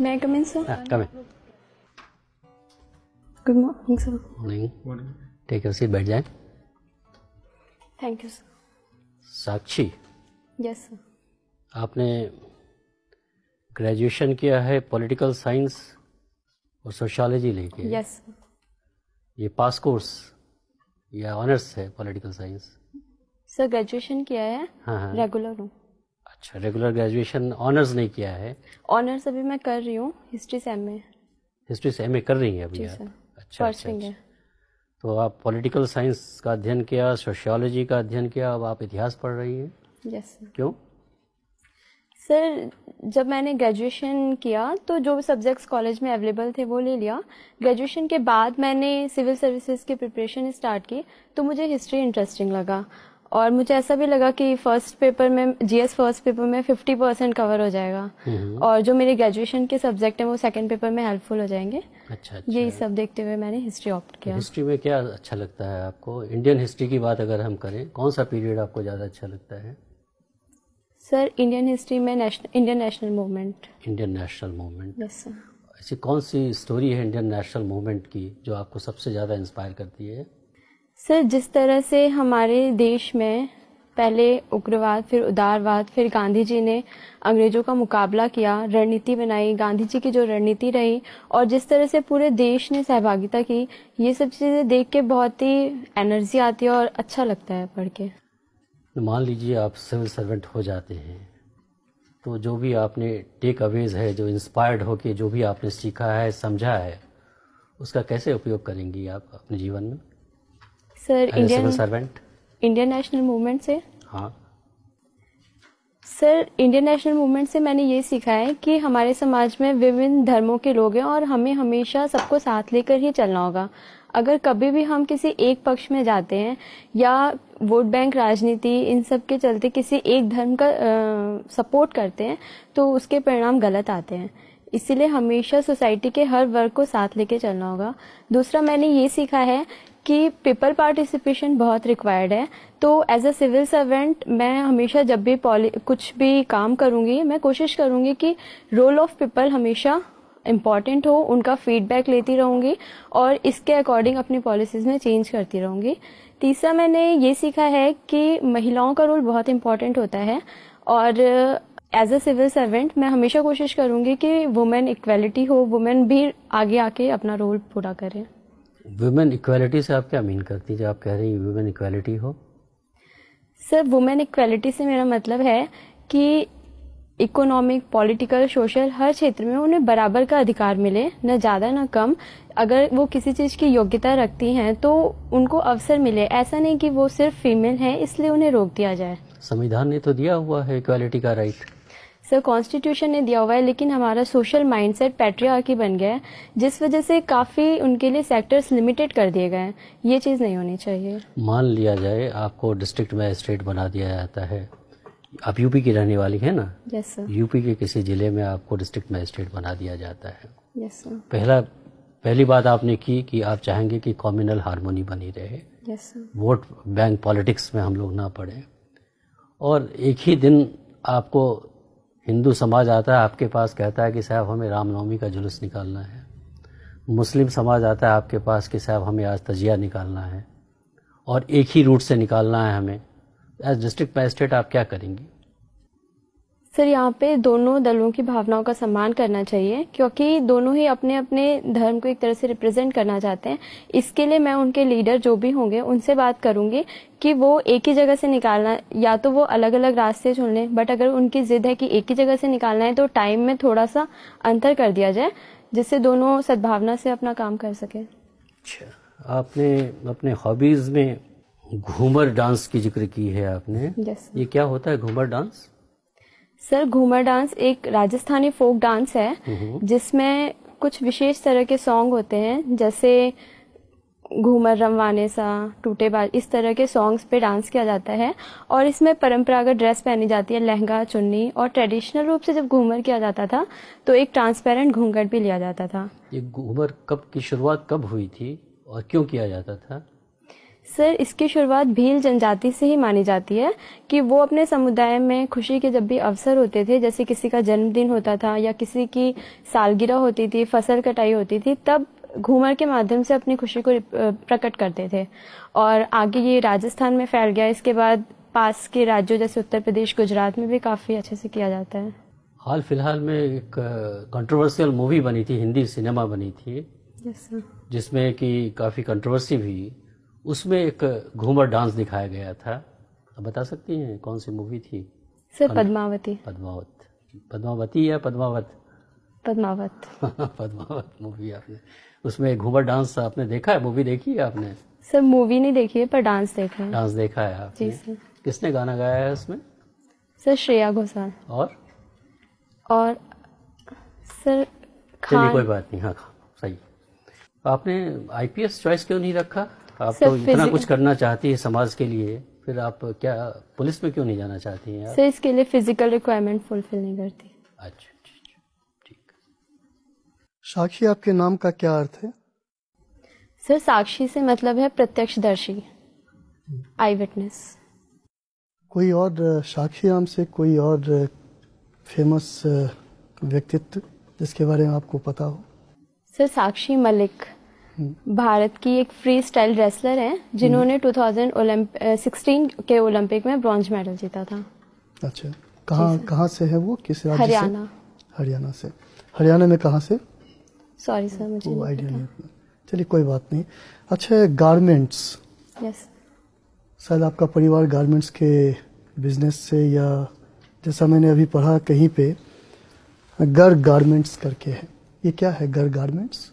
May I come in, sir? Yeah, come in. Good morning, sir. Morning. Morning. Take your seat, बैठ जाए thank you sir Sakshi yes sir आपने graduation किया है political science और sociology लेके yes ये pass course या honours है पॉलिटिकल साइंस सर ग्रेजुएशन किया है हाँ हाँ रेगुलर हूँ अच्छा रेगुलर ग्रेजुएशन ऑनर्स नहीं किया है ऑनर्स अभी मैं कर रही हूँ हिस्ट्री से एम हिस्ट्री से एम कर रही हैं अभी अच्छा, अच्छा, अच्छा। तो आप पॉलिटिकल साइंस का अध्ययन किया सोशियोलॉजी का अध्ययन किया अब आप इतिहास पढ़ रही हैं यस yes, क्यों सर जब मैंने ग्रेजुएशन किया तो जो सब्जेक्ट्स कॉलेज में अवेलेबल थे वो ले लिया ग्रेजुएशन के बाद मैंने सिविल सर्विसेज की प्रिपरेशन स्टार्ट की तो मुझे हिस्ट्री इंटरेस्टिंग लगा और मुझे ऐसा भी लगा कि फर्स्ट पेपर में जीएस फर्स्ट पेपर में 50 परसेंट कवर हो जाएगा हम्म। और जो मेरे ग्रेजुएशन के सब्जेक्ट हैं वो सेकंड पेपर में हेल्पफुल हो जाएंगे अच्छा, अच्छा यही सब देखते हुए मैंने हिस्ट्री ऑप्ट किया हिस्ट्री में क्या अच्छा लगता है आपको इंडियन हिस्ट्री की बात अगर हम करें कौन सा पीरियड आपको ज़्यादा अच्छा लगता है सर इंडियन हिस्ट्री में Indian national movement Indian national movement sir ऐसी कौन सी स्टोरी है इंडियन नेशनल मूवमेंट की जो आपको सबसे ज़्यादा इंस्पायर करती है सर जिस तरह से हमारे देश में पहले उग्रवाद फिर उदारवाद फिर गांधी जी ने अंग्रेजों का मुकाबला किया रणनीति बनाई गांधी जी की जो रणनीति रही और जिस तरह से पूरे देश ने सहभागिता की ये सब चीज़ें देख के बहुत ही एनर्जी आती है और अच्छा लगता है पढ़ के तो मान लीजिए आप सिविल सर्वेंट हो जाते हैं तो जो भी आपने टेक अवेज है जो इंस्पायर्ड होके जो भी आपने सीखा है समझा है उसका कैसे उपयोग करेंगी आप अपने जीवन में sir Indian servant Indian national movement से हाँ सर इंडियन नेशनल मूवमेंट से मैंने ये सीखा है कि हमारे समाज में विभिन्न धर्मों के लोग हैं और हमें हमेशा सबको साथ लेकर ही चलना होगा अगर कभी भी हम किसी एक पक्ष में जाते हैं या वोट बैंक राजनीति इन सब के चलते किसी एक धर्म का आ, सपोर्ट करते हैं तो उसके परिणाम गलत आते हैं इसीलिए हमेशा सोसाइटी के हर वर्ग को साथ लेके चलना होगा दूसरा मैंने ये सीखा है कि पीपल पार्टिसिपेशन बहुत रिक्वायर्ड है तो एज अ सिविल सर्वेंट मैं हमेशा जब भी कुछ भी काम करूँगी मैं कोशिश करूंगी कि रोल ऑफ पीपल हमेशा इम्पॉर्टेंट हो उनका फीडबैक लेती रहूँगी और इसके अकॉर्डिंग अपनी पॉलिसीज़ में चेंज करती रहूँगी तीसरा मैंने ये सीखा है कि महिलाओं का रोल बहुत इम्पॉर्टेंट होता है और एज अ सिविल सर्वेंट मैं हमेशा कोशिश करूँगी कि वुमेन इक्वेलिटी हो वुमेन भी आगे आके अपना रोल पूरा करें वुमेन इक्वालिटी से आप क्या मीन करती हैं जब आप कह रही हैं वुमेन इक्वालिटी हो सर वुमेन इक्वालिटी से मेरा मतलब है कि इकोनॉमिक पॉलिटिकल सोशल हर क्षेत्र में उन्हें बराबर का अधिकार मिले न ज़्यादा न कम अगर वो किसी चीज़ की योग्यता रखती हैं तो उनको अवसर मिले ऐसा नहीं कि वो सिर्फ फीमेल हैं इसलिए उन्हें रोक दिया जाए संविधान ने तो दिया हुआ है इक्वालिटी का राइट right. सर कॉन्स्टिट्यूशन ने दिया हुआ है लेकिन हमारा सोशल माइंडसेट पैट्रियार्की बन गया है जिस वजह से काफ़ी उनके लिए सेक्टर्स लिमिटेड कर दिए गए हैं ये चीज़ नहीं होनी चाहिए मान लिया जाए आपको डिस्ट्रिक्ट मजिस्ट्रेट बना दिया जाता है आप यूपी की रहने वाली है ना यस yes, यूपी के किसी ज़िले में आपको डिस्ट्रिक्ट मजिस्ट्रेट बना दिया जाता है यस yes, पहला पहली बात आपने की कि आप चाहेंगे कि कॉम्यूनल हारमोनी बनी रहे वोट बैंक पॉलिटिक्स में हम लोग ना पड़े और एक ही दिन आपको हिंदू समाज आता है आपके पास कहता है कि साहब हमें रामनवमी का जुलूस निकालना है मुस्लिम समाज आता है आपके पास कि साहब हमें आज तजिया निकालना है और एक ही रूट से निकालना है हमें एज डिस्ट्रिक्ट मैजिस्ट्रेट आप क्या करेंगी सर यहाँ पे दोनों दलों की भावनाओं का सम्मान करना चाहिए क्योंकि दोनों ही अपने अपने धर्म को एक तरह से रिप्रेजेंट करना चाहते हैं इसके लिए मैं उनके लीडर जो भी होंगे उनसे बात करूंगी कि वो एक ही जगह से निकालना या तो वो अलग अलग रास्ते चुन लें बट अगर उनकी जिद है कि एक ही जगह से निकालना है तो टाइम में थोड़ा सा अंतर कर दिया जाए जिससे दोनों सद्भावना से अपना काम कर सकें अच्छा आपने अपने हॉबीज में घूमर डांस की जिक्र की है आपने yes. ये क्या होता है ghoomar dance sir ghoomar dance एक राजस्थानी फोक डांस है हम्म। जिसमें कुछ विशेष तरह के सॉन्ग होते हैं जैसे घूमर रमवाने सा टूटे बाज इस तरह के सॉन्ग्स पे डांस किया जाता है और इसमें परंपरागत ड्रेस पहनी जाती है लहंगा चुन्नी और ट्रेडिशनल रूप से जब घूमर किया जाता था तो एक ट्रांसपेरेंट घूंघट भी लिया जाता था ये घूमर कब की शुरुआत कब हुई थी और क्यों किया जाता था सर इसकी शुरुआत भील जनजाति से ही मानी जाती है कि वो अपने समुदाय में खुशी के जब भी अवसर होते थे जैसे किसी का जन्मदिन होता था या किसी की सालगिरह होती थी फसल कटाई होती थी तब घूमर के माध्यम से अपनी खुशी को प्रकट करते थे और आगे ये राजस्थान में फैल गया इसके बाद पास के राज्यों जैसे उत्तर प्रदेश गुजरात में भी काफ़ी अच्छे से किया जाता है हाल फिलहाल में एक कंट्रोवर्शियल मूवी बनी थी हिंदी सिनेमा बनी थी जिसमें कि काफ़ी कंट्रोवर्सी भी उसमें एक घूमर डांस दिखाया गया था आप बता सकती हैं कौन सी मूवी थी सर पद्मावती पद्मावत पद्मावती या पद्मावत पद्मावत पद्मावत मूवी आपने उसमें घूमर डांस आपने देखा है मूवी देखी है आपने सर मूवी नहीं देखी है पर डांस देखा है डांस देखा है आपने जी सर किसने गाना गाया है उसमें सर श्रेया घोषाल और और सर कोई बात नहीं हाँ सही आपने आईपीएस चॉइस क्यों नहीं रखा आप तो इतना कुछ करना चाहती है समाज के लिए फिर आप क्या पुलिस में क्यों नहीं जाना चाहती हैं सर इसके लिए फिजिकल रिक्वायरमेंट फुलफिल नहीं करती अच्छा, अच्छा, अच्छा ठीक साक्षी आपके नाम का क्या अर्थ है सर साक्षी से मतलब है प्रत्यक्षदर्शी आई विटनेस कोई और साक्षी नाम से कोई और फेमस व्यक्तित्व जिसके बारे में आपको पता हो सर साक्षी मलिक भारत की एक फ्री स्टाइल रेसलर है जिन्होंने टू थाउजेंड 16 के ओलंपिक में ब्रॉन्ज मेडल जीता था अच्छा कहाँ कहाँ से है वो किस राज्य हरियाणा हरियाणा से हरियाणा में कहाँ से सॉरी सर मुझे आइडिया नहीं चलिए कोई बात नहीं अच्छा गारमेंट्स यस शायद आपका परिवार गारमेंट्स के बिजनेस से या जैसा मैंने अभी पढ़ा कहीं पे गर गारमेंट्स करके है ये क्या है गर गारमेंट्स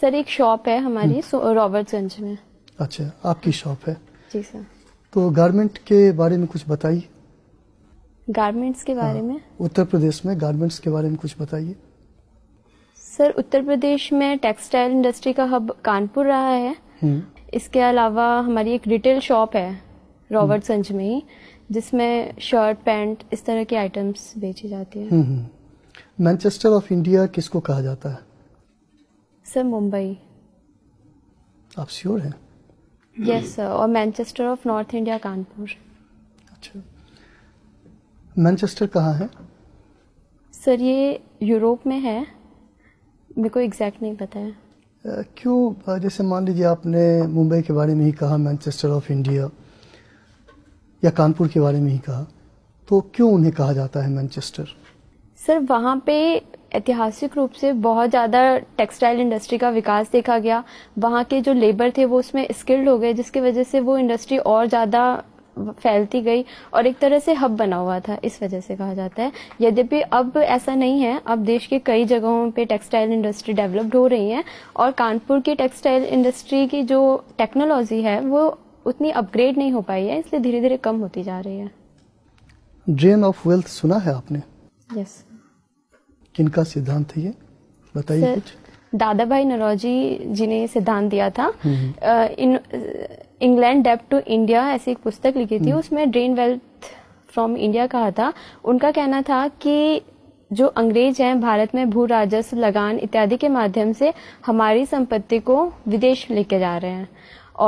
सर एक शॉप है हमारी हम्म। रॉबर्टगंज में अच्छा आपकी शॉप है जी सर तो गारमेंट के बारे में कुछ बताइए गारमेंट्स के बारे हाँ, में उत्तर प्रदेश में गारमेंट्स के बारे में कुछ बताइए सर उत्तर प्रदेश में टेक्सटाइल इंडस्ट्री का हब कानपुर रहा है हम्म। इसके अलावा हमारी एक रिटेल शॉप है हम्म। रॉबर्टसंज में ही जिसमें शर्ट पैंट इस तरह की आइटम्स बेची जाती है मैनचेस्टर ऑफ इंडिया किसको कहा जाता है सर मुंबई आप श्योर हैं यस सर और Manchester of north India Kanpur अच्छा मैनचेस्टर कहाँ है सर ये यूरोप में है मेरे को एग्जैक्ट नहीं पता है uh, क्यों जैसे मान लीजिए आपने मुंबई के बारे में ही कहा मैनचेस्टर ऑफ इंडिया या कानपुर के बारे में ही कहा तो क्यों उन्हें कहा जाता है मैनचेस्टर सर वहाँ पे ऐतिहासिक रूप से बहुत ज़्यादा टेक्सटाइल इंडस्ट्री का विकास देखा गया वहाँ के जो लेबर थे वो उसमें स्किल्ड हो गए जिसकी वजह से वो इंडस्ट्री और ज़्यादा फैलती गई और एक तरह से हब बना हुआ था इस वजह से कहा जाता है यद्यपि अब ऐसा नहीं है अब देश के कई जगहों पे टेक्सटाइल इंडस्ट्री डेवलप्ड हो रही है और कानपुर की टेक्सटाइल इंडस्ट्री की जो टेक्नोलॉजी है वो उतनी अपग्रेड नहीं हो पाई है इसलिए धीरे धीरे कम होती जा रही है ड्रेन ऑफ वेल्थ सुना है आपने यस yes. किनका सिद्धांत है ये बताइए कुछ दादा भाई नरोजी जी ने सिद्धांत दिया था hmm, hmm. In England debt to India ऐसी एक पुस्तक लिखी थी हम्म। उसमें ड्रेन वेल्थ फ्रॉम इंडिया कहा था उनका कहना था कि जो अंग्रेज हैं भारत में भू राजस्व लगान इत्यादि के माध्यम से हमारी संपत्ति को विदेश लेके जा रहे हैं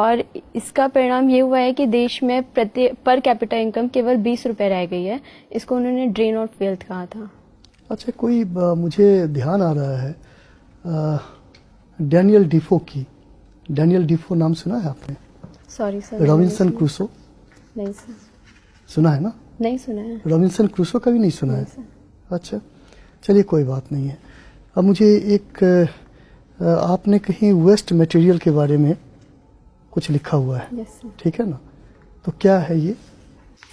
और इसका परिणाम ये हुआ है कि देश में प्रति पर कैपिटल इनकम केवल बीस रुपए रह गई है इसको उन्होंने ड्रेन ऑफ वेल्थ कहा था अच्छा कोई मुझे ध्यान आ रहा है डैनियल डिफो की डैनियल डिफो नाम सुना है आपने सॉरी सर रॉबिन्सन क्रूसो नहीं सर सुना है ना नहीं सुना है रॉबिन्सन क्रूसो का भी नहीं सुना नहीं है अच्छा चलिए कोई बात नहीं है अब मुझे एक आपने कहीं वेस्ट मटेरियल के बारे में कुछ लिखा हुआ है ठीक है ना तो क्या है ये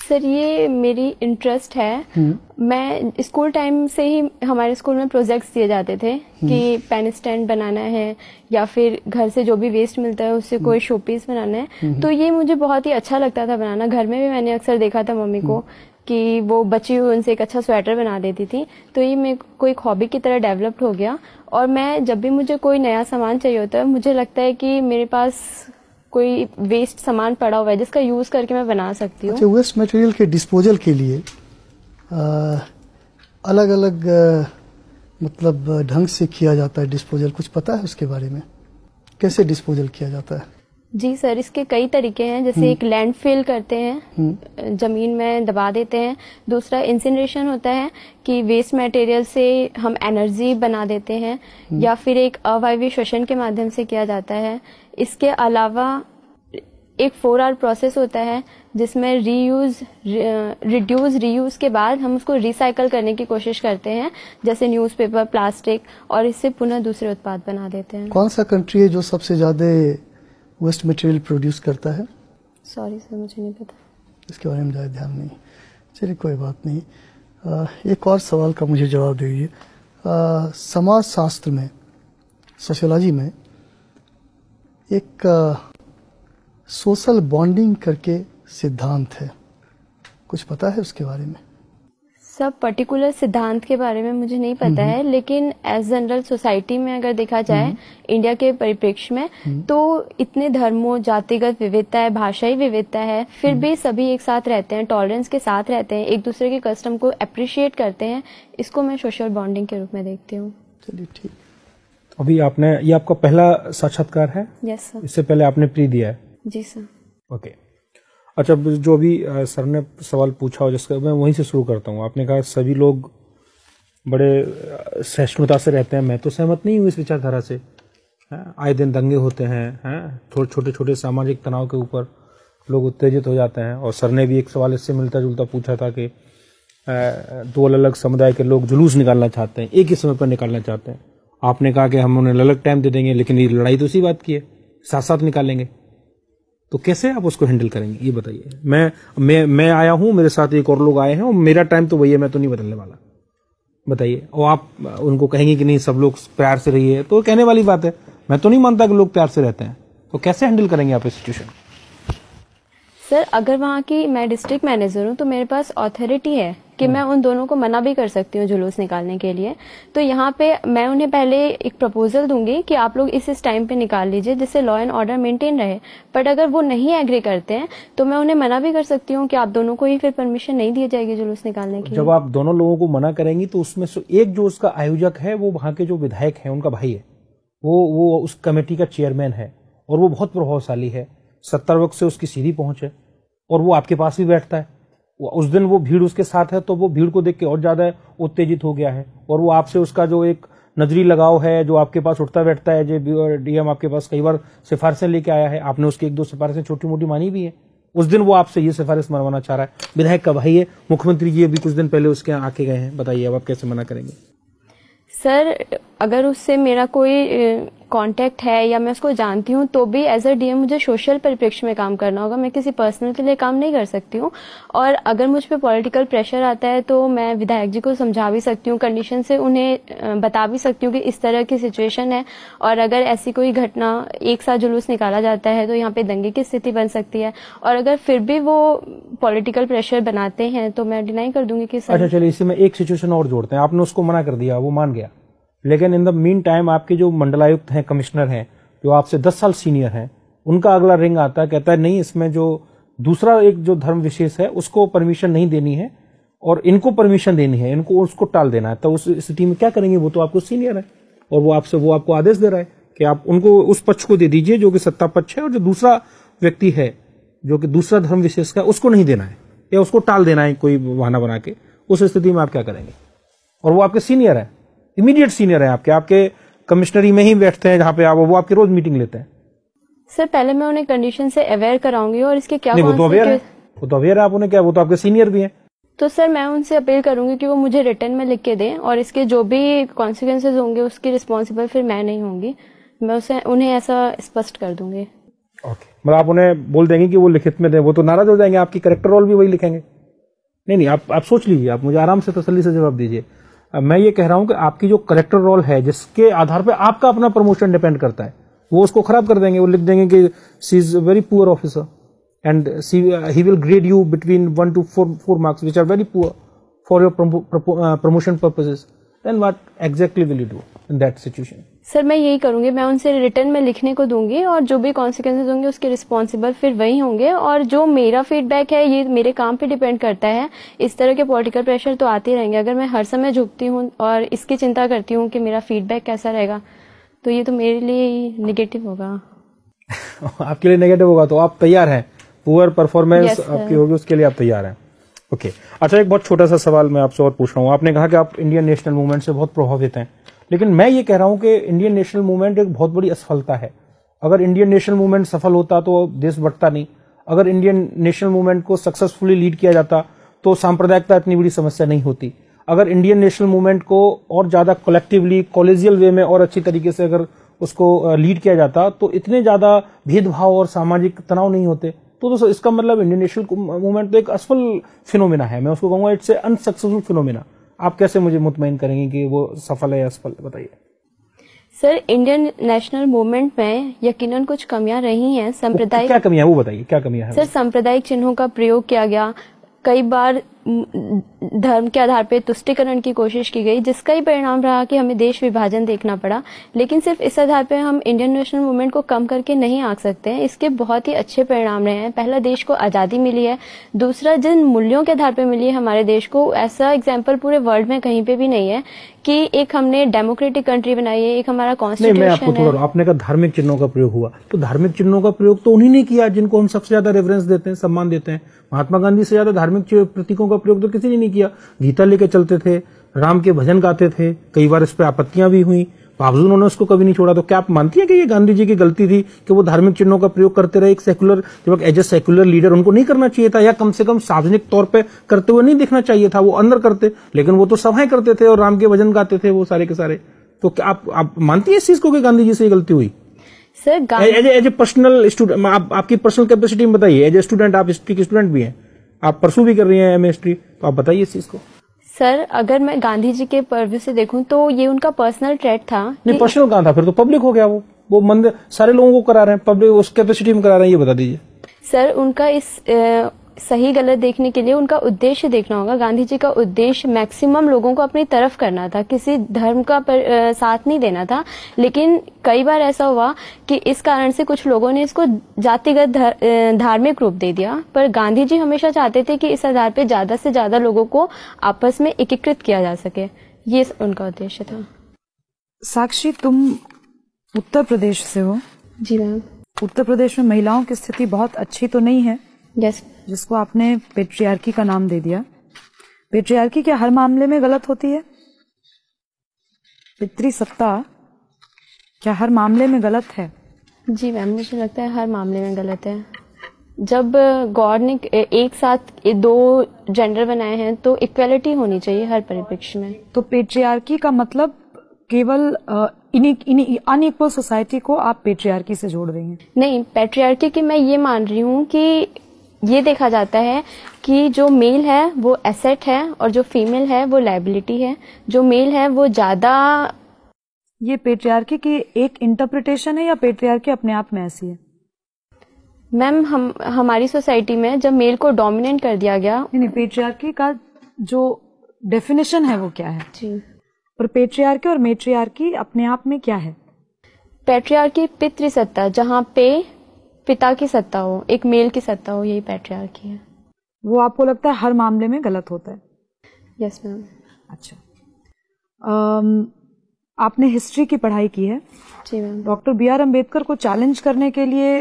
सर ये मेरी इंटरेस्ट है हम्म। मैं स्कूल टाइम से ही हमारे स्कूल में प्रोजेक्ट्स दिए जाते थे हम्म। कि पेन स्टैंड बनाना है या फिर घर से जो भी वेस्ट मिलता है उससे कोई शो हम्म। पीस बनाना है तो ये मुझे बहुत ही अच्छा लगता था बनाना घर में भी मैंने अक्सर देखा था मम्मी को कि वो बची हुई उनसे एक अच्छा स्वेटर बना देती थी तो ये मेरे को एक हॉबी की तरह डेवलप्ड हो गया और मैं जब भी मुझे कोई नया सामान चाहिए होता है मुझे लगता है कि मेरे पास कोई वेस्ट सामान पड़ा हुआ है जिसका यूज करके मैं बना सकती हूँ वेस्ट अच्छा, मटेरियल के डिस्पोजल के लिए आ, अलग अलग आ, मतलब ढंग से किया जाता है डिस्पोजल कुछ पता है उसके बारे में कैसे डिस्पोजल किया जाता है जी सर इसके कई तरीके हैं जैसे हम्म। एक लैंडफिल करते हैं हम्म। जमीन में दबा देते हैं दूसरा इंसिनरेशन होता है कि वेस्ट मटेरियल से हम एनर्जी बना देते हैं हम्म। या फिर एक अवायवी श्वसन के माध्यम से किया जाता है इसके अलावा एक फोर आवर प्रोसेस होता है जिसमें रीयूज री रीयूज के बाद हम उसको रिसाइकल करने की कोशिश करते हैं जैसे न्यूज़पेपर प्लास्टिक और इससे पुनः दूसरे उत्पाद बना देते हैं कौन सा कंट्री है जो सबसे ज़्यादा वेस्ट मटेरियल प्रोड्यूस करता है सॉरी सर मुझे नहीं पता इसके बारे में ज़्यादा ध्यान नहीं चलिए कोई बात नहीं आ, एक और सवाल का मुझे जवाब दीजिए समाज शास्त्र में सोशोलॉजी में एक सोशल बॉन्डिंग करके सिद्धांत है कुछ पता है उसके बारे में सब पर्टिकुलर सिद्धांत के बारे में मुझे नहीं पता हम्म। है लेकिन एज जनरल सोसाइटी में अगर देखा जाए इंडिया हम्म। के परिप्रेक्ष्य में हम्म। तो इतने धर्मों जातिगत विविधता है भाषाई विविधता है फिर भी सभी एक साथ रहते हैं टॉलरेंस के साथ रहते हैं एक दूसरे के कस्टम को अप्रिशिएट करते हैं इसको मैं सोशल बॉन्डिंग के रूप में देखती हूँ चलिए ठीक अभी आपने ये आपका पहला साक्षात्कार है yes, इससे पहले आपने प्री दिया है जी सर ओके okay. अच्छा जो अभी सर ने सवाल पूछा हो जिसका मैं वहीं से शुरू करता हूँ आपने कहा सभी लोग बड़े सहिष्णुता से रहते हैं मैं तो सहमत नहीं हूँ इस विचारधारा से है? आए दिन दंगे होते हैं हैं थोड़े छोटे छोटे सामाजिक तनाव के ऊपर लोग उत्तेजित हो जाते हैं और सर ने भी एक सवाल इससे मिलता जुलता पूछा था कि दो अलग अलग समुदाय के लोग जुलूस निकालना चाहते हैं एक ही समय पर निकालना चाहते हैं आपने कहा कि हम उन्हें अलग टाइम दे देंगे लेकिन ये लड़ाई तो उसी बात की है साथ साथ निकालेंगे तो कैसे आप उसको हैंडल करेंगे ये बताइए मैं मैं मैं आया हूं मेरे साथ एक और लोग आए हैं और मेरा टाइम तो वही है मैं तो नहीं बदलने वाला बताइए और आप उनको कहेंगे कि नहीं सब लोग प्यार से रहिए तो कहने वाली बात है मैं तो नहीं मानता कि लोग प्यार से रहते हैं तो कैसे हैंडल करेंगे आप इस सिचुएशन सर अगर वहाँ की मैं डिस्ट्रिक्ट मैनेजर हूँ तो मेरे पास ऑथोरिटी है कि मैं उन दोनों को मना भी कर सकती हूँ जुलूस निकालने के लिए तो यहाँ पे मैं उन्हें पहले एक प्रपोजल दूंगी कि आप लोग इस इस टाइम पे निकाल लीजिए जिससे लॉ एंड ऑर्डर मेंटेन रहे बट अगर वो नहीं एग्री करते हैं तो मैं उन्हें मना भी कर सकती हूँ कि आप दोनों को ही फिर परमिशन नहीं दी जाएगी जुलूस निकालने की जब आप दोनों लोगों को मना करेंगी तो उसमें एक जो उसका आयोजक है वो वहाँ के जो विधायक है उनका भाई है वो वो उस कमेटी का चेयरमैन है और वो बहुत प्रभावशाली है सत्तर वक्त से उसकी सीढ़ी पहुंचे और वो आपके पास भी बैठता है उस दिन वो भीड़ उसके साथ है तो वो भीड़ को देख के और ज्यादा उत्तेजित हो गया है और वो आपसे उसका जो एक नजरी लगाव है जो आपके पास उठता बैठता है जो डीएम आपके पास कई बार सिफारिशें लेके आया है आपने उसकी एक दो सिफारिशें छोटी मोटी मानी भी है उस दिन वो आपसे ये सिफारिश मनवाना चाह रहा है विधायक का भाई है मुख्यमंत्री जी अभी कुछ दिन पहले उसके यहाँ आके गए हैं बताइए अब आप कैसे मना करेंगे सर अगर उससे मेरा कोई कांटेक्ट है या मैं उसको जानती हूँ तो भी एज अ डीएम मुझे सोशल परिप्रेक्ष्य में काम करना होगा मैं किसी पर्सनल के लिए काम नहीं कर सकती हूँ और अगर मुझ पर पॉलिटिकल प्रेशर आता है तो मैं विधायक जी को समझा भी सकती हूँ कंडीशन से उन्हें बता भी सकती हूँ कि इस तरह की सिचुएशन है और अगर ऐसी कोई घटना एक साथ जुलूस निकाला जाता है तो यहाँ पे दंगे की स्थिति बन सकती है और अगर फिर भी वो पॉलिटिकल प्रेशर बनाते हैं तो मैं डिनाई कर दूंगी कि अच्छा चलिए इसी में एक सिचुएशन और जोड़ते हैं आपने उसको मना कर दिया वो मान गया लेकिन इन द मीन टाइम आपके जो मंडलायुक्त हैं कमिश्नर हैं जो आपसे दस साल सीनियर हैं उनका अगला रिंग आता है कहता है नहीं इसमें जो दूसरा एक जो धर्म विशेष है उसको परमिशन नहीं देनी है और इनको परमिशन देनी है इनको उसको टाल देना है तो उस स्थिति में क्या करेंगे वो तो आपको सीनियर है और वो आपसे वो आपको आदेश दे रहा है कि आप उनको उस पक्ष को दे दीजिए जो कि सत्ता पक्ष है और जो दूसरा व्यक्ति है जो कि दूसरा धर्म विशेष का उसको नहीं देना है या उसको टाल देना है कोई बहाना बना के उस स्थिति में आप क्या करेंगे और वो आपके सीनियर है इमीडिएट सीनियर है आपके आपके कमिश्नरी में ही बैठते हैं जहाँ पे आप वो आपके रोज मीटिंग लेते हैं सर पहले मैं उन्हें कंडीशन से अवेयर कराऊंगी और इसके क्या वो तो अवेयर है वो तो अवेयर है आप उन्हें क्या वो तो आपके सीनियर भी है तो सर मैं उनसे अपील करूंगी कि वो मुझे रिटर्न में लिख के दें और इसके जो भी कॉन्सिक्वेंसेज होंगे उसकी रिस्पॉन्सिबल फिर मैं नहीं होंगी मैं उसे उन्हें ऐसा स्पष्ट कर दूंगी ओके मतलब आप उन्हें बोल देंगे कि वो लिखित में दें वो तो नाराज हो जाएंगे आपकी करेक्टर रोल भी वही लिखेंगे नहीं नहीं आप आप सोच लीजिए आप मुझे आराम से तसली से जवाब दीजिए मैं ये कह रहा हूं कि आपकी जो करेक्टर रोल है जिसके आधार पर आपका अपना प्रमोशन डिपेंड करता है वो उसको खराब कर देंगे वो लिख देंगे कि she is very poor officer and she he will grade you between one two four four marks which are very poor for your promotion purposes then what exactly will you do in that situation? Sir मैं यही करूँगी मैं उनसे return में लिखने को दूंगी और जो भी कॉन्सिक्वेंसेज होंगे उसके रिस्पॉन्सिबल फिर वही होंगे और जो मेरा फीडबैक है ये मेरे काम पे डिपेंड करता है इस तरह के पॉलिटिकल प्रेशर तो आते रहेंगे अगर मैं हर समय झुकती हूँ और इसकी चिंता करती हूँ कि मेरा फीडबैक कैसा रहेगा तो ये तो मेरे लिए ही निगेटिव होगा आपके लिए नेगेटिव होगा तो आप तैयार हैं पुअर परफॉर्मेंस yes, आपकी होगी उसके लिए आप तैयार हैं ओके okay. अच्छा एक बहुत छोटा सा सवाल मैं आपसे और पूछ रहा हूँ आपने कहा कि आप इंडियन नेशनल मूवमेंट से बहुत प्रभावित हैं लेकिन मैं ये कह रहा हूँ कि इंडियन नेशनल मूवमेंट एक बहुत बड़ी असफलता है अगर इंडियन नेशनल मूवमेंट सफल होता तो देश बढ़ता नहीं अगर इंडियन नेशनल मूवमेंट को सक्सेसफुली लीड किया जाता तो सांप्रदायिकता इतनी बड़ी समस्या नहीं होती अगर इंडियन नेशनल मूवमेंट को और ज़्यादा कलेक्टिवली कॉलेजियल वे में और अच्छी तरीके से अगर उसको लीड किया जाता तो इतने ज़्यादा भेदभाव और सामाजिक तनाव नहीं होते तो दोस्तों इसका मतलब इंडियन नेशनल मूवमेंट तो एक असफल फिनोमिना है मैं उसको कहूंगा इट्स ए अनसक्सेसफुल फिनोमिना आप कैसे मुझे मुतमिन करेंगे कि वो सफल है या असफल बताइए सर इंडियन नेशनल मूवमेंट में यकीनन कुछ कमियां रही हैं संप्रदाय क्या कमियां वो बताइए क्या कमियां हैं सर सांप्रदायिक चिन्हों का प्रयोग किया गया कई बार धर्म के आधार पर तुष्टिकरण की कोशिश की गई जिसका ही परिणाम रहा कि हमें देश विभाजन देखना पड़ा लेकिन सिर्फ इस आधार पर हम इंडियन नेशनल मूवमेंट को कम करके नहीं आ सकते हैं इसके बहुत ही अच्छे परिणाम रहे हैं पहला देश को आज़ादी मिली है दूसरा जिन मूल्यों के आधार पर मिली है हमारे देश को ऐसा एग्जाम्पल पूरे वर्ल्ड में कहीं पर भी नहीं है कि एक हमने डेमोक्रेटिक कंट्री बनाई है एक हमारा कॉन्स्टिट्यूशन आपने कहा धार्मिक चिन्हों का प्रयोग हुआ तो धार्मिक चिन्हों का प्रयोग तो उन्हीं ने किया जिनको हम सबसे ज्यादा रेफरेंस देते हैं सम्मान देते हैं महात्मा गांधी से ज्यादा धार्मिक प्रतीकों का का प्रयोग तो किसी ने नहीं किया गीता लेके चलते थे राम के भजन गाते थे कई बार इस पर आपत्तियां भी हुई बावजूद उन्होंने उसको कभी नहीं छोड़ा तो क्या आप मानती हैं कि ये गांधी जी की गलती थी कि वो धार्मिक चिन्हों का प्रयोग करते रहे एक सेकुलर जब एज ए सेकुलर लीडर उनको नहीं करना चाहिए था या कम से कम सार्वजनिक तौर पर करते हुए नहीं देखना चाहिए था वो अंदर करते लेकिन वो तो सभाएं करते थे और राम के भजन गाते थे वो सारे के सारे तो क्या आप, आप मानती है इस चीज को कि गांधी जी से ये गलती हुई sir as a personal student आपकी पर्सनल कैपेसिटी में बताइए एज ए स्टूडेंट आप हिस्ट्री के स्टूडेंट भी हैं आप परसू भी कर रही हैं एम तो आप बताइए इस चीज को सर अगर मैं गांधी जी के पर्व्यू से देखूं तो ये उनका पर्सनल ट्रेट था नहीं पर्सनल कहा था फिर तो पब्लिक हो गया वो वो मंदिर सारे लोगों को करा रहे हैं पब्लिक उस कैपेसिटी में करा रहे हैं ये बता दीजिए सर उनका इस सही गलत देखने के लिए उनका उद्देश्य देखना होगा गांधी जी का उद्देश्य मैक्सिमम लोगों को अपनी तरफ करना था किसी धर्म का पर, आ, साथ नहीं देना था लेकिन कई बार ऐसा हुआ कि इस कारण से कुछ लोगों ने इसको जातिगत धार्मिक रूप दे दिया पर गांधी जी हमेशा चाहते थे कि इस आधार पर ज्यादा से ज्यादा लोगों को आपस में एकीकृत किया जा सके ये उनका उद्देश्य था साक्षी तुम उत्तर प्रदेश से हो जी मैम उत्तर प्रदेश में महिलाओं की स्थिति बहुत अच्छी तो नहीं है यस yes. जिसको आपने पेट्रियार्की का नाम दे दिया पेट्रियार्की क्या हर मामले में गलत होती है पितृसत्ता क्या हर मामले में गलत है जी मैम मुझे लगता है हर मामले में गलत है जब गॉड ने एक साथ दो जेंडर बनाए हैं तो इक्वेलिटी होनी चाहिए हर परिप्रेक्ष्य में तो पेट्रियार्की का मतलब केवल अनइक्वल सोसाइटी को आप पेट्रियार्की से जोड़ देंगे नहीं पेट्रियार्की की मैं ये मान रही हूँ कि ये देखा जाता है कि जो मेल है वो एसेट है और जो फीमेल है वो लाइबिलिटी है जो मेल है वो ज़्यादा ये पेट्रियार्की की एक इंटरप्रिटेशन है या पेट्रियार्की अपने आप में ऐसी है मैम हम हमारी सोसाइटी में जब मेल को डोमिनेंट कर दिया गया नहीं पेट्रियार्की का जो डेफिनेशन है वो क्या है जी और पेट्रियार्की और मेट्रियार्की अपने आप में क्या है पेट्रियार्की पितृसत्ता जहाँ पे पिता की सत्ता हो एक मेल की सत्ता हो यही पैट्रियार्की है वो आपको लगता है हर मामले में गलत होता है यस मैम अच्छा um, आपने हिस्ट्री की पढ़ाई की है जी ma'am doctor B R Ambedkar को चैलेंज करने के लिए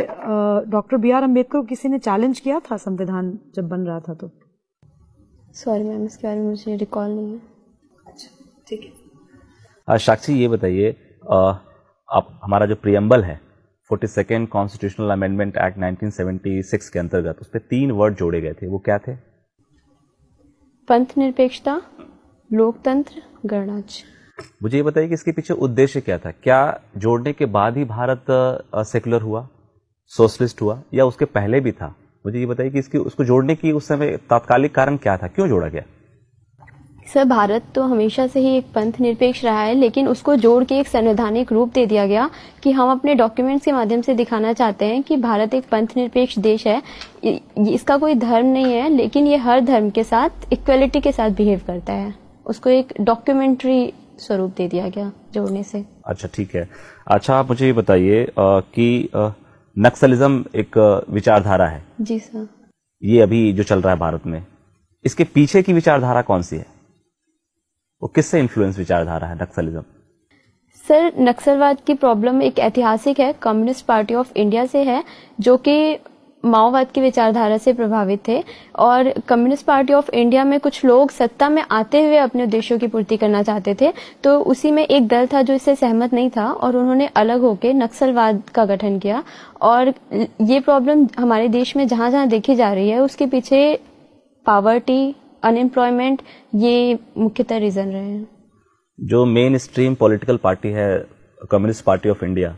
डॉक्टर बी आर अम्बेडकर को किसी ने चैलेंज किया था संविधान जब बन रहा था तो सॉरी मैम इसके बारे में मुझे रिकॉल नहीं है अच्छा ठीक है हाँ, साक्षी ये बताइए आप हमारा जो प्रियम्बल है forty second constitutional amendment act 1976 के अंतर्गत उस पर तीन वर्ड जोड़े गए थे वो क्या थे पंथ निरपेक्षता लोकतंत्र गणराज्य मुझे ये बताइए कि इसके पीछे उद्देश्य क्या था क्या जोड़ने के बाद ही भारत सेकुलर हुआ सोशलिस्ट हुआ या उसके पहले भी था मुझे ये बताइए कि इसकी उसको जोड़ने की उस समय तात्कालिक कारण क्या था क्यों जोड़ा गया सर भारत तो हमेशा से ही एक पंथ निरपेक्ष रहा है लेकिन उसको जोड़ के एक संवैधानिक रूप दे दिया गया कि हम अपने डॉक्यूमेंट्स के माध्यम से दिखाना चाहते हैं कि भारत एक पंथ निरपेक्ष देश है इसका कोई धर्म नहीं है लेकिन ये हर धर्म के साथ इक्वलिटी के साथ बिहेव करता है उसको एक डॉक्यूमेंट्री स्वरूप दे दिया गया जोड़ने से अच्छा ठीक है अच्छा आप मुझे ये बताइए कि नक्सलिज्म एक विचारधारा है जी सर ये अभी जो चल रहा है भारत में इसके पीछे की विचारधारा कौन सी है वो किससे इन्फ्लुएंस विचारधारा है नक्सलिज्म सर नक्सलवाद की प्रॉब्लम एक ऐतिहासिक है कम्युनिस्ट पार्टी ऑफ इंडिया से है जो कि माओवाद की विचारधारा से प्रभावित थे और कम्युनिस्ट पार्टी ऑफ इंडिया में कुछ लोग सत्ता में आते हुए अपने उद्देश्यों की पूर्ति करना चाहते थे तो उसी में एक दल था जो इससे सहमत नहीं था और उन्होंने अलग होकर नक्सलवाद का गठन किया और ये प्रॉब्लम हमारे देश में जहां जहां देखी जा रही है उसके पीछे पावर्टी अनएम्प्लॉयमेंट ये मुख्यतः रीजन रहे हैं जो मेन स्ट्रीम पॉलिटिकल पार्टी है कम्युनिस्ट पार्टी ऑफ इंडिया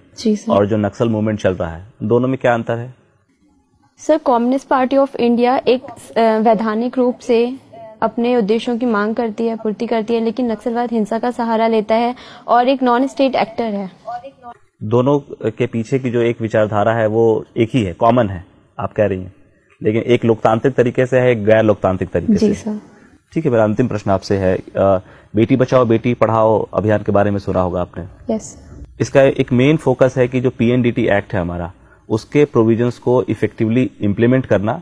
और जो नक्सल मूवमेंट चल रहा है दोनों में क्या अंतर है sir communist party of India एक वैधानिक रूप से अपने उद्देश्यों की मांग करती है पूर्ति करती है लेकिन नक्सलवाद हिंसा का सहारा लेता है और एक नॉन स्टेट एक्टर है दोनों के पीछे की जो एक विचारधारा है वो एक ही है कॉमन है आप कह रही हैं लेकिन एक लोकतांत्रिक तरीके से है एक गैर लोकतांत्रिक तरीके जी से ठीक है मेरा अंतिम प्रश्न आपसे है बेटी बचाओ बेटी पढ़ाओ अभियान के बारे में सुना होगा आपने यस इसका एक मेन फोकस है कि जो पीएनडीटी एक्ट है हमारा उसके प्रोविजंस को इफेक्टिवली इम्प्लीमेंट करना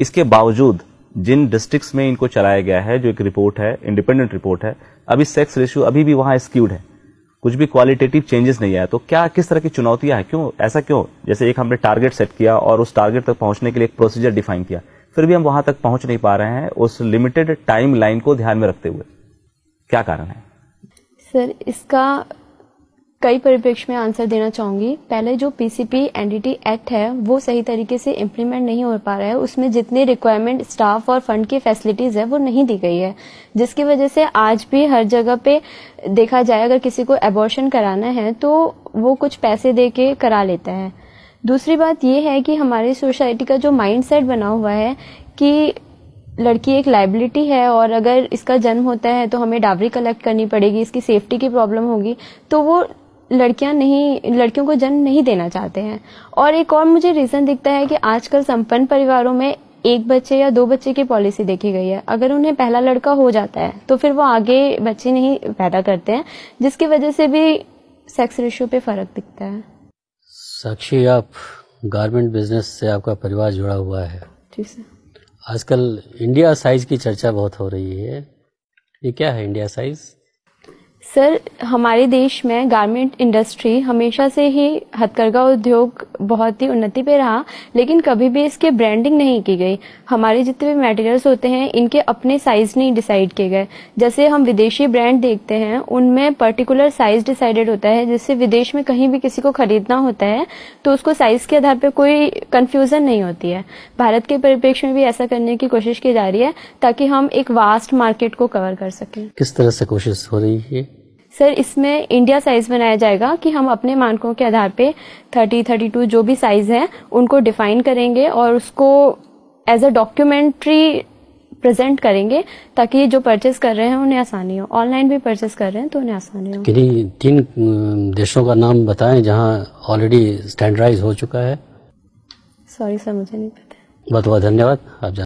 इसके बावजूद जिन डिस्ट्रिक्ट्स में इनको चलाया गया है जो एक रिपोर्ट है इंडिपेंडेंट रिपोर्ट है अभी सेक्स रेशियो अभी भी वहां स्क्यूड है कुछ भी क्वालिटेटिव चेंजेस नहीं आया तो क्या किस तरह की चुनौतियां हैं क्यों ऐसा क्यों जैसे एक हमने टारगेट सेट किया और उस टारगेट तक पहुंचने के लिए एक प्रोसीजर डिफाइन किया फिर भी हम वहां तक पहुंच नहीं पा रहे हैं उस लिमिटेड टाइम लाइन को ध्यान में रखते हुए क्या कारण है सर इसका कई परिप्रेक्ष्य में आंसर देना चाहूंगी पहले जो पीसीपी एनडीटी एक्ट है वो सही तरीके से इम्प्लीमेंट नहीं हो पा रहा है उसमें जितने रिक्वायरमेंट स्टाफ और फंड की फैसिलिटीज है वो नहीं दी गई है जिसकी वजह से आज भी हर जगह पे देखा जाए अगर किसी को एबॉर्शन कराना है तो वो कुछ पैसे दे के करा लेता है दूसरी बात ये है कि हमारी सोसाइटी का जो माइंड बना हुआ है कि लड़की एक लाइबिलिटी है और अगर इसका जन्म होता है तो हमें डाबरी कलेक्ट करनी पड़ेगी इसकी सेफ्टी की प्रॉब्लम होगी तो वो लड़कियां नहीं लड़कियों को जन्म नहीं देना चाहते हैं और एक और मुझे रीज़न दिखता है कि आजकल संपन्न परिवारों में एक बच्चे या दो बच्चे की पॉलिसी देखी गई है अगर उन्हें पहला लड़का हो जाता है तो फिर वो आगे बच्चे नहीं पैदा करते हैं जिसकी वजह से भी सेक्स रेशियो पे फर्क दिखता है साक्षी आप गारमेंट बिजनेस से आपका परिवार जुड़ा हुआ है ठीक है आजकल इंडिया साइज की चर्चा बहुत हो रही है ये क्या है इंडिया साइज़ सर हमारे देश में गारमेंट इंडस्ट्री हमेशा से ही हथकरघा उद्योग बहुत ही उन्नति पे रहा लेकिन कभी भी इसके ब्रांडिंग नहीं की गई हमारे जितने भी मटेरियल्स होते हैं इनके अपने साइज नहीं डिसाइड किए गए जैसे हम विदेशी ब्रांड देखते हैं उनमें पर्टिकुलर साइज डिसाइडेड होता है जिससे विदेश में कहीं भी किसी को खरीदना होता है तो उसको साइज के आधार पर कोई कन्फ्यूजन नहीं होती है भारत के परिप्रेक्ष्य में भी ऐसा करने की कोशिश की जा रही है ताकि हम एक वास्ट मार्केट को कवर कर सकें किस तरह से कोशिश हो रही है सर इसमें इंडिया साइज बनाया जाएगा कि हम अपने मानकों के आधार पे 30 32 जो भी साइज है उनको डिफाइन करेंगे और उसको एज अ डॉक्यूमेंट्री प्रेजेंट करेंगे ताकि जो परचेस कर रहे हैं उन्हें आसानी हो ऑनलाइन भी परचेस कर रहे हैं तो उन्हें आसानी हो किन्हीं तीन देशों का नाम बताएं जहां ऑलरेडी स्टैंडर्डाइज हो चुका है सॉरी सर मुझे नहीं पता बहुत बहुत धन्यवाद आप